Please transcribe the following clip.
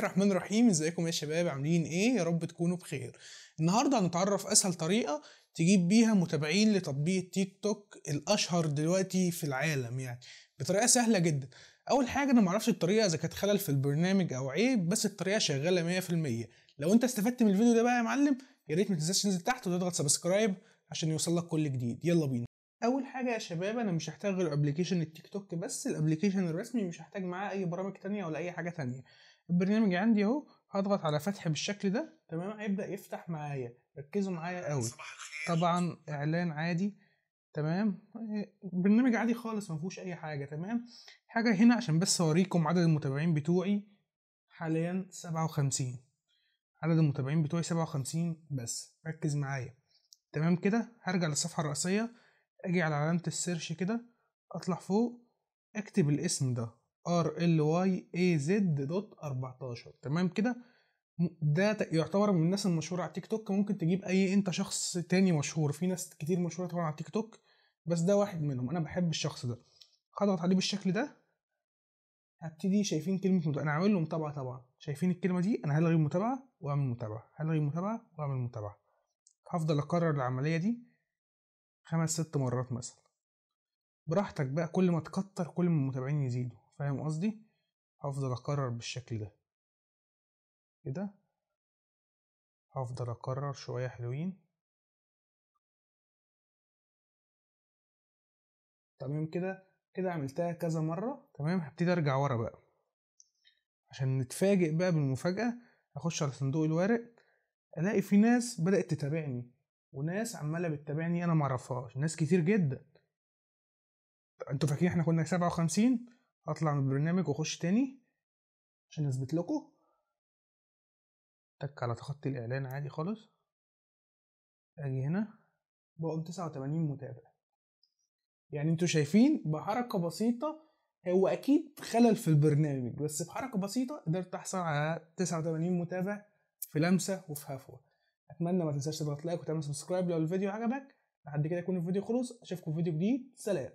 الرحمن الرحيم ازيكم يا شباب عاملين ايه يا رب تكونوا بخير النهارده هنتعرف اسهل طريقه تجيب بيها متابعين لتطبيق تيك توك الاشهر دلوقتي في العالم يعني بطريقه سهله جدا اول حاجه انا معرفش الطريقه اذا كانت خلل في البرنامج او عيب بس الطريقه شغاله 100% لو انت استفدت من الفيديو ده بقى يا معلم يا ريت ما تنساش تنزل تحت وتضغط سبسكرايب عشان يوصلك كل جديد يلا بينا اول حاجه يا شباب انا مش هحتاج غير ابلكيشن التيك توك بس الابلكيشن الرسمي مش هحتاج معاه اي برامج تانية ولا اي حاجه تانية البرنامج عندي اهو هضغط على فتح بالشكل ده تمام هيبدا يفتح معايا ركزوا معايا قوي طبعا اعلان عادي تمام برنامج عادي خالص ما فيهوش اي حاجه تمام حاجه هنا عشان بس اوريكم عدد المتابعين بتوعي حاليا 57 عدد المتابعين بتوعي 57 بس ركز معايا تمام كده هرجع للصفحه الرئيسيه اجي على علامة السيرش كده اطلع فوق اكتب الاسم ده rlyaz.14 تمام كده ده يعتبر من الناس المشهورة على تيك توك ممكن تجيب اي انت شخص تاني مشهور في ناس كتير مشهورة طبعا على تيك توك بس ده واحد منهم انا بحب الشخص ده هضغط عليه بالشكل ده هبتدي شايفين كلمة متابعة أنا عامل له متابعة طبعا شايفين الكلمة دي أنا هلغي المتابعة وأعمل متابعة هلغي المتابعة وأعمل متابعة هفضل أكرر العملية دي خمس ست مرات مثلا براحتك بقى كل ما تكتر كل ما المتابعين يزيدوا فاهم قصدي هفضل اكرر بالشكل ده كده هفضل اكرر شويه حلوين تمام كده كده عملتها كذا مره تمام هبتدي ارجع ورا بقى عشان نتفاجئ بقى بالمفاجاه اخش على صندوق الورق الاقي في ناس بدات تتابعني وناس عماله بتتابعني انا ما اعرفهاش ناس كتير جدا انتوا فاكرين احنا كنا 57 هطلع من البرنامج واخش تاني عشان اثبت لكم تك على تخطي الاعلان عادي خالص اجي هنا بقوم 89 متابع يعني انتوا شايفين بحركه بسيطه هو اكيد خلل في البرنامج بس بحركه بسيطه قدرت احصل على 89 متابع في لمسه وفي هفوه اتمنى ما تنساش تضغط لايك وتعمل سبسكرايب لو الفيديو عجبك لحد كده يكون الفيديو خلص اشوفكم في فيديو جديد سلام